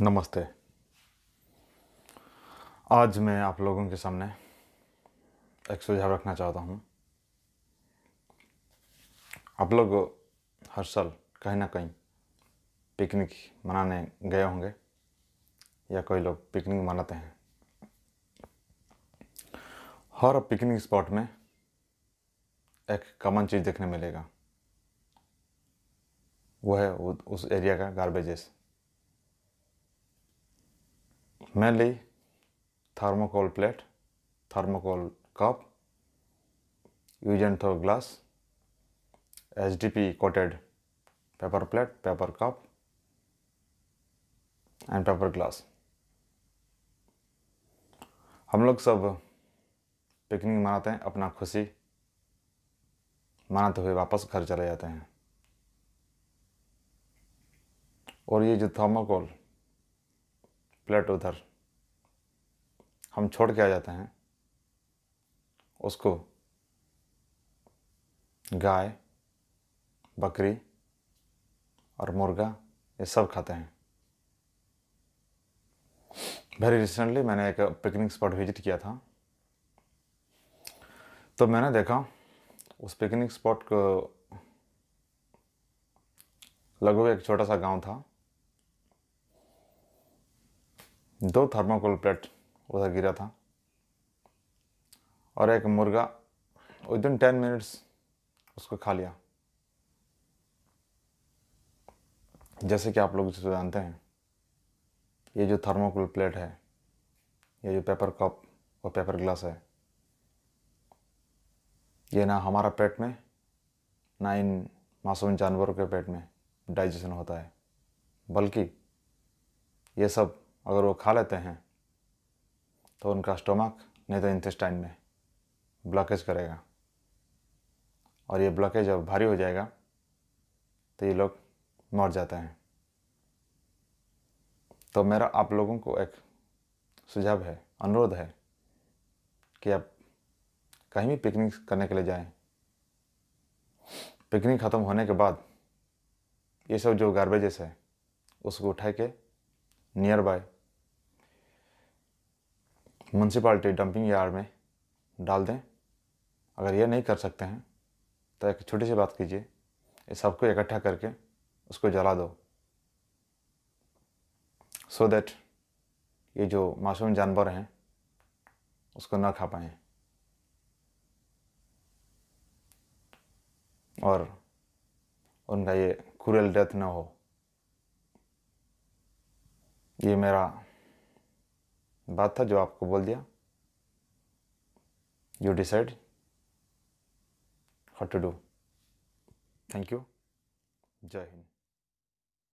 नमस्ते आज मैं आप लोगों के सामने एक सुझाव रखना चाहता हूँ आप लोग हर साल कहीं ना कहीं पिकनिक मनाने गए होंगे या कोई लोग पिकनिक मनाते हैं हर पिकनिक स्पॉट में एक कॉमन चीज़ देखने मिलेगा वो है उस एरिया का गार्बेजेस मैं ली thermocol plate thermocol cup use HDP coated glass H D P coated paper plate paper cup and paper हम लोग सब पिकनिक मनाते हैं अपना खुशी मनाते हुए वापस घर चले जाते हैं और ये जो थर्माकोल प्लेट उधर हम छोड़ के आ जाते हैं उसको गाय बकरी और मुर्गा ये सब खाते हैं वेरी रिसेंटली मैंने एक पिकनिक स्पॉट विजिट किया था तो मैंने देखा उस पिकनिक स्पॉट को लगभग एक छोटा सा गांव था दो थर्माकोल प्लेट उधर गिरा था और एक मुर्गा विद इन टेन मिनट्स उसको खा लिया जैसे कि आप लोग जिसे जानते हैं ये जो थर्माकोल प्लेट है ये जो पेपर कप और पेपर ग्लास है ये ना हमारा पेट में ना इन मासूम जानवरों के पेट में डाइजेशन होता है बल्कि ये सब अगर वो खा लेते हैं तो उनका स्टोमक नहीं तो इंटेस्टाइन में ब्लॉकेज करेगा और ये ब्लॉकेज जब भारी हो जाएगा तो ये लोग मर जाते हैं तो मेरा आप लोगों को एक सुझाव है अनुरोध है कि आप कहीं भी पिकनिक करने के लिए जाएं पिकनिक ख़त्म होने के बाद ये सब जो गार्बेजेस है उसको उठा के near by municipality dumping yard में डाल दें अगर ये नहीं कर सकते हैं तो एक छोटी सी बात कीजिए ये सबको इकट्ठा करके उसको जला दो सो so दैट ये जो मासूम जानवर हैं उसको ना खा पाएँ और उनका ये क्रूरल डेथ ना हो ये मेरा बात था जो आपको बोल दिया you decide how to do thank you जय हिंद